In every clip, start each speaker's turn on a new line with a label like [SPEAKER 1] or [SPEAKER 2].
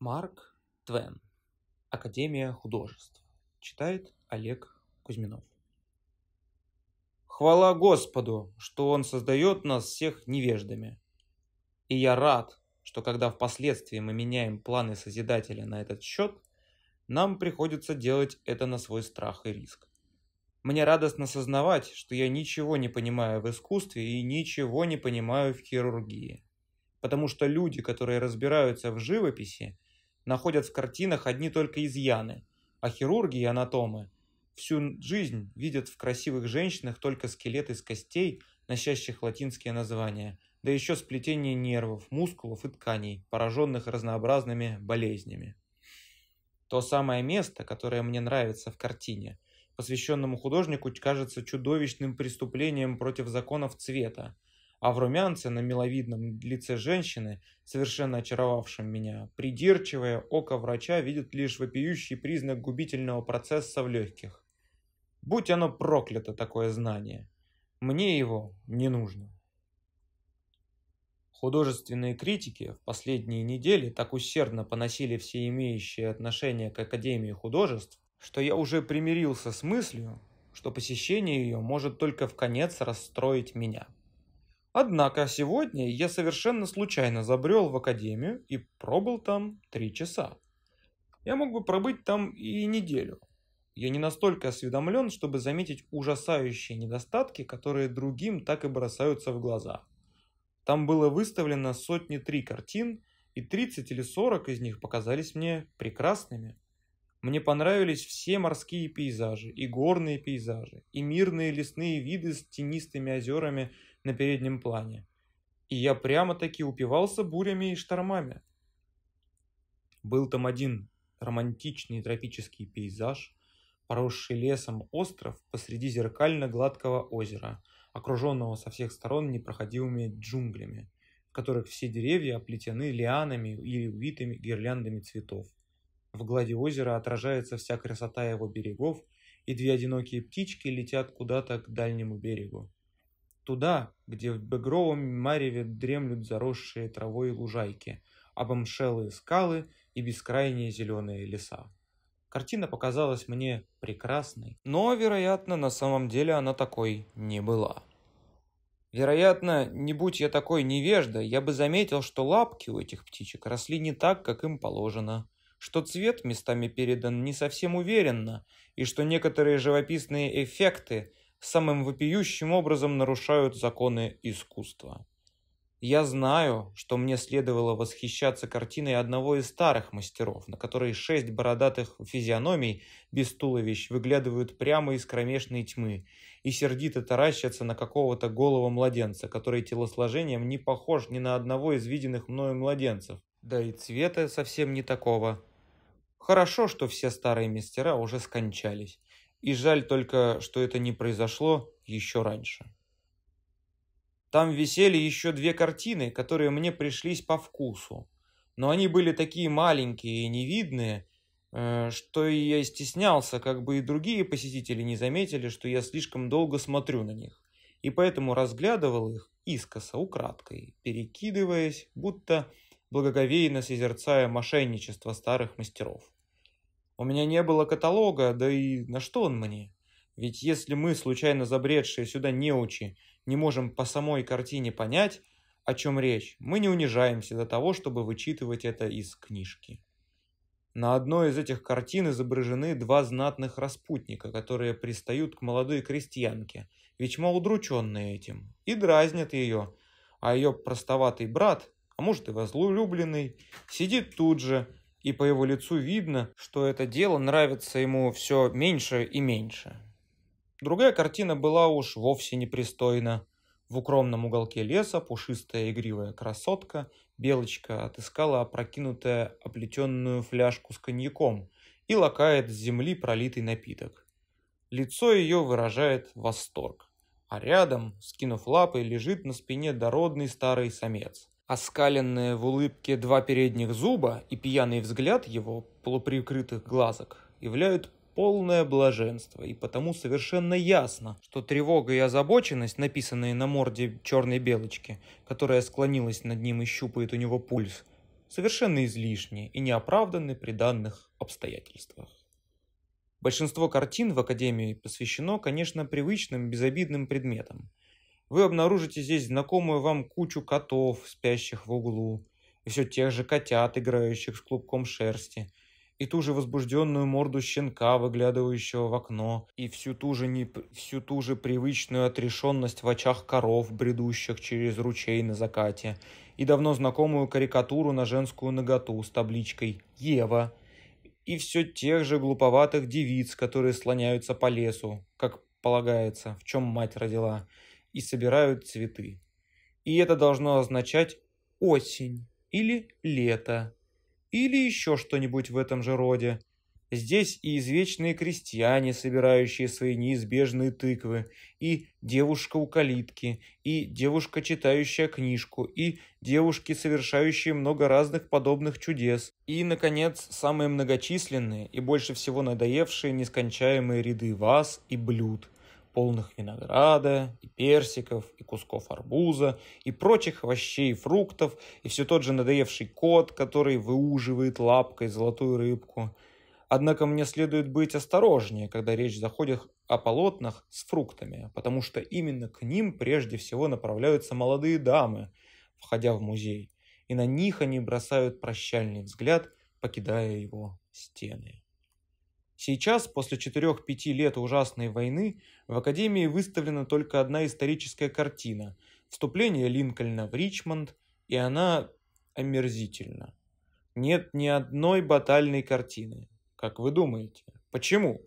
[SPEAKER 1] Марк Твен. Академия художеств. Читает Олег Кузьминов. Хвала Господу, что Он создает нас всех невеждами. И я рад, что когда впоследствии мы меняем планы Созидателя на этот счет, нам приходится делать это на свой страх и риск. Мне радостно сознавать, что я ничего не понимаю в искусстве и ничего не понимаю в хирургии. Потому что люди, которые разбираются в живописи, находят в картинах одни только изъяны, а хирурги и анатомы всю жизнь видят в красивых женщинах только скелет из костей, носящих латинские названия, да еще сплетение нервов, мускулов и тканей, пораженных разнообразными болезнями. То самое место, которое мне нравится в картине, посвященному художнику кажется чудовищным преступлением против законов цвета – а в румянце на миловидном лице женщины, совершенно очаровавшем меня, придирчивое око врача видит лишь вопиющий признак губительного процесса в легких. Будь оно проклято, такое знание. Мне его не нужно. Художественные критики в последние недели так усердно поносили все имеющие отношение к Академии художеств, что я уже примирился с мыслью, что посещение ее может только в конец расстроить меня. Однако сегодня я совершенно случайно забрел в академию и пробыл там три часа. Я мог бы пробыть там и неделю. Я не настолько осведомлен, чтобы заметить ужасающие недостатки, которые другим так и бросаются в глаза. Там было выставлено сотни три картин, и 30 или 40 из них показались мне прекрасными. Мне понравились все морские пейзажи, и горные пейзажи, и мирные лесные виды с тенистыми озерами – на переднем плане. И я прямо-таки упивался бурями и штормами. Был там один романтичный тропический пейзаж, поросший лесом остров посреди зеркально-гладкого озера, окруженного со всех сторон непроходимыми джунглями, в которых все деревья оплетены лианами или увитыми гирляндами цветов. В глади озера отражается вся красота его берегов, и две одинокие птички летят куда-то к дальнему берегу туда, где в бегровом мареве дремлют заросшие травой лужайки, обомшелые а скалы и бескрайние зеленые леса. Картина показалась мне прекрасной, но, вероятно, на самом деле она такой не была. Вероятно, не будь я такой невежда, я бы заметил, что лапки у этих птичек росли не так, как им положено, что цвет местами передан не совсем уверенно, и что некоторые живописные эффекты – самым вопиющим образом нарушают законы искусства. Я знаю, что мне следовало восхищаться картиной одного из старых мастеров, на которой шесть бородатых физиономий без туловищ выглядывают прямо из кромешной тьмы и сердито таращатся на какого-то голого младенца, который телосложением не похож ни на одного из виденных мною младенцев, да и цвета совсем не такого. Хорошо, что все старые мастера уже скончались. И жаль только, что это не произошло еще раньше. Там висели еще две картины, которые мне пришлись по вкусу. Но они были такие маленькие и невидные, э, что и я стеснялся, как бы и другие посетители не заметили, что я слишком долго смотрю на них, и поэтому разглядывал их искоса, украдкой, перекидываясь, будто благоговейно созерцая мошенничество старых мастеров. У меня не было каталога, да и на что он мне? Ведь если мы, случайно забредшие сюда неучи, не можем по самой картине понять, о чем речь, мы не унижаемся до того, чтобы вычитывать это из книжки. На одной из этих картин изображены два знатных распутника, которые пристают к молодой крестьянке, Ведьма удрученные этим, и дразнят ее, а ее простоватый брат, а может и возлюбленный, сидит тут же, и по его лицу видно, что это дело нравится ему все меньше и меньше. Другая картина была уж вовсе непристойна. В укромном уголке леса пушистая игривая красотка, белочка отыскала опрокинутую оплетенную фляжку с коньяком и лакает с земли пролитый напиток. Лицо ее выражает восторг, а рядом, скинув лапы, лежит на спине дородный старый самец – Оскаленные в улыбке два передних зуба и пьяный взгляд его полуприкрытых глазок являют полное блаженство, и потому совершенно ясно, что тревога и озабоченность, написанные на морде черной белочки, которая склонилась над ним и щупает у него пульс, совершенно излишни и не при данных обстоятельствах. Большинство картин в Академии посвящено, конечно, привычным безобидным предметам – вы обнаружите здесь знакомую вам кучу котов, спящих в углу, и все тех же котят, играющих с клубком шерсти, и ту же возбужденную морду щенка, выглядывающего в окно, и всю ту же, не... всю ту же привычную отрешенность в очах коров, бредущих через ручей на закате, и давно знакомую карикатуру на женскую наготу с табличкой «Ева», и все тех же глуповатых девиц, которые слоняются по лесу, как полагается, в чем мать родила, и собирают цветы. И это должно означать осень или лето, или еще что-нибудь в этом же роде. Здесь и извечные крестьяне, собирающие свои неизбежные тыквы, и девушка у калитки, и девушка, читающая книжку, и девушки, совершающие много разных подобных чудес, и, наконец, самые многочисленные и больше всего надоевшие нескончаемые ряды вас и блюд – полных винограда, и персиков, и кусков арбуза, и прочих овощей и фруктов, и все тот же надоевший кот, который выуживает лапкой золотую рыбку. Однако мне следует быть осторожнее, когда речь заходит о полотнах с фруктами, потому что именно к ним прежде всего направляются молодые дамы, входя в музей, и на них они бросают прощальный взгляд, покидая его стены. Сейчас, после 4-5 лет ужасной войны, в Академии выставлена только одна историческая картина – вступление Линкольна в Ричмонд, и она омерзительна. Нет ни одной батальной картины. Как вы думаете, почему?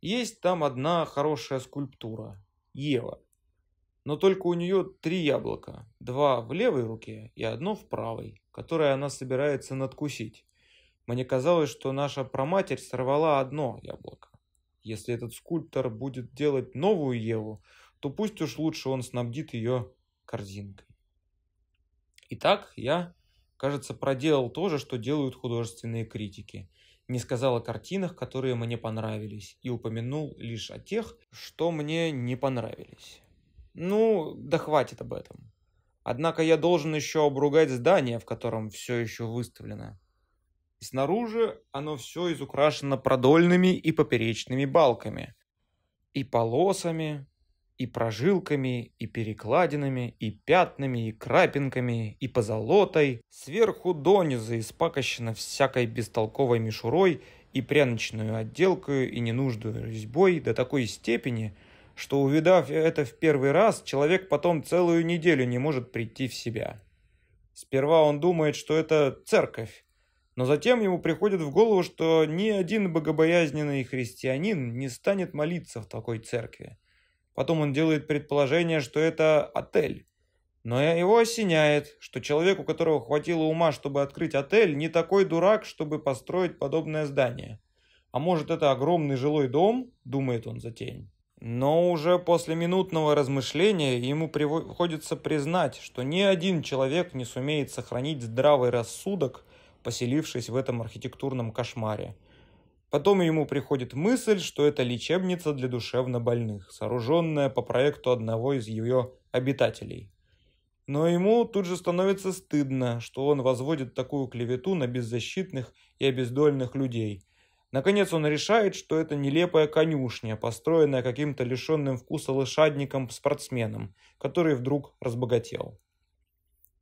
[SPEAKER 1] Есть там одна хорошая скульптура – Ева. Но только у нее три яблока, два в левой руке и одно в правой, которое она собирается надкусить. Мне казалось, что наша проматерь сорвала одно яблоко. Если этот скульптор будет делать новую Еву, то пусть уж лучше он снабдит ее корзинкой. Итак, я, кажется, проделал то же, что делают художественные критики. Не сказал о картинах, которые мне понравились, и упомянул лишь о тех, что мне не понравились. Ну, да хватит об этом. Однако я должен еще обругать здание, в котором все еще выставлено снаружи оно все изукрашено продольными и поперечными балками, и полосами, и прожилками, и перекладинами, и пятнами, и крапинками, и позолотой. Сверху донизу испакощено всякой бестолковой мишурой и пряночную отделкой и ненужную резьбой до такой степени, что, увидав это в первый раз, человек потом целую неделю не может прийти в себя. Сперва он думает, что это церковь, но затем ему приходит в голову, что ни один богобоязненный христианин не станет молиться в такой церкви. Потом он делает предположение, что это отель. Но его осеняет, что человек, у которого хватило ума, чтобы открыть отель, не такой дурак, чтобы построить подобное здание. А может это огромный жилой дом, думает он за тень. Но уже после минутного размышления ему приходится признать, что ни один человек не сумеет сохранить здравый рассудок – поселившись в этом архитектурном кошмаре. Потом ему приходит мысль, что это лечебница для душевнобольных, сооруженная по проекту одного из ее обитателей. Но ему тут же становится стыдно, что он возводит такую клевету на беззащитных и обездольных людей. Наконец он решает, что это нелепая конюшня, построенная каким-то лишенным вкуса лошадником-спортсменом, который вдруг разбогател.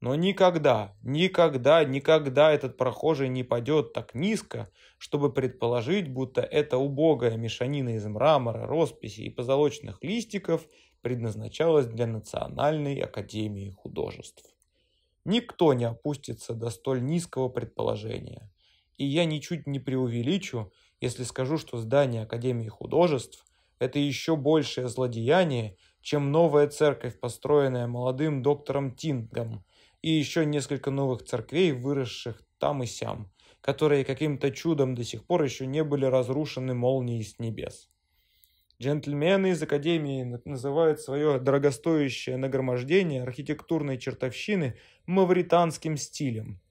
[SPEAKER 1] Но никогда, никогда, никогда этот прохожий не падет так низко, чтобы предположить, будто эта убогая мешанина из мрамора, росписи и позолоченных листиков предназначалась для Национальной Академии Художеств. Никто не опустится до столь низкого предположения. И я ничуть не преувеличу, если скажу, что здание Академии Художеств – это еще большее злодеяние, чем новая церковь, построенная молодым доктором Тингом – и еще несколько новых церквей, выросших там и сям, которые каким-то чудом до сих пор еще не были разрушены молнией с небес. Джентльмены из Академии называют свое дорогостоящее нагромождение архитектурной чертовщины мавританским стилем,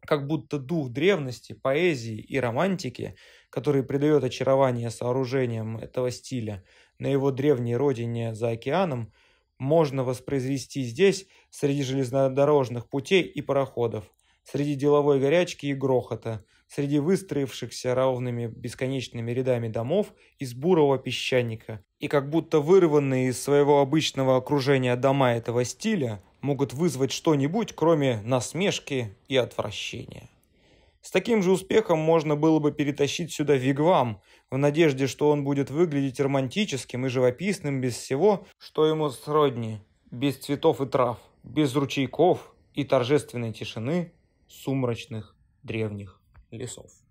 [SPEAKER 1] как будто дух древности, поэзии и романтики, который придает очарование сооружениям этого стиля на его древней родине за океаном – можно воспроизвести здесь, среди железнодорожных путей и пароходов, среди деловой горячки и грохота, среди выстроившихся ровными бесконечными рядами домов из бурого песчаника. И как будто вырванные из своего обычного окружения дома этого стиля могут вызвать что-нибудь, кроме насмешки и отвращения. С таким же успехом можно было бы перетащить сюда вигвам, в надежде, что он будет выглядеть романтическим и живописным без всего, что ему сродни, без цветов и трав, без ручейков и торжественной тишины сумрачных древних лесов.